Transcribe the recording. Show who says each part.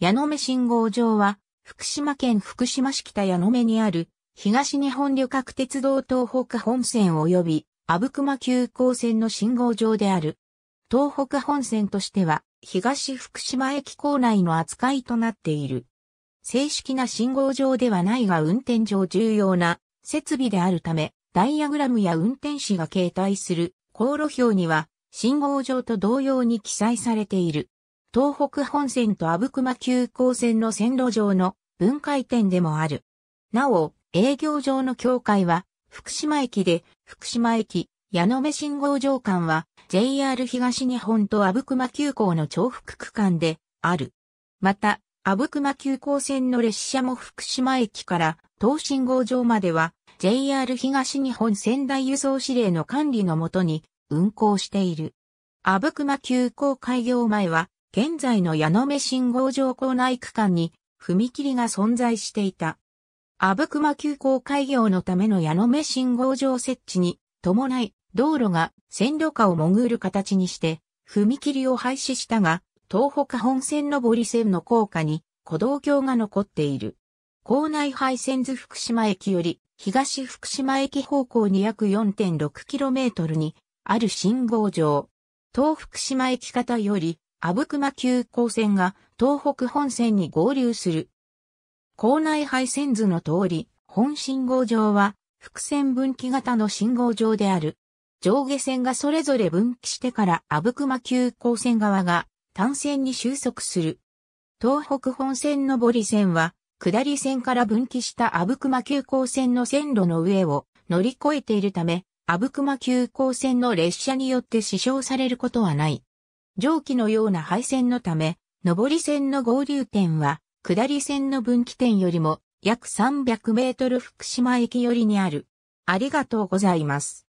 Speaker 1: 矢野目信号場は、福島県福島市北矢野目にある、東日本旅客鉄道東北本線及び、阿武隈急行線の信号場である。東北本線としては、東福島駅構内の扱いとなっている。正式な信号場ではないが運転上重要な設備であるため、ダイヤグラムや運転士が携帯する航路表には信号場と同様に記載されている。東北本線と阿武隈急行線の線路上の分解点でもある。なお、営業上の境界は、福島駅で、福島駅、矢目信号場間は、JR 東日本と阿武隈急行の重複区間で、ある。また、阿武隈急行線の列車も福島駅から、東信号場までは、JR 東日本仙台輸送指令の管理のもとに、運行している。阿武隈急行開業前は、現在の矢野目信号場構内区間に踏切が存在していた。阿武隈急行開業のための矢野目信号場設置に伴い道路が線路下を潜る形にして踏切を廃止したが東北本線上り線の高架に古道橋が残っている。構内廃線図福島駅より東福島駅方向に約 4.6km にある信号場。東福島駅方より阿武隈急行線が東北本線に合流する。校内配線図の通り、本信号場は複線分岐型の信号場である。上下線がそれぞれ分岐してから阿武隈急行線側が単線に収束する。東北本線上り線は下り線から分岐した阿武隈急行線の線路の上を乗り越えているため、阿武隈急行線の列車によって支障されることはない。蒸気のような配線のため、上り線の合流点は、下り線の分岐点よりも約300メートル福島駅寄りにある。ありがとうございます。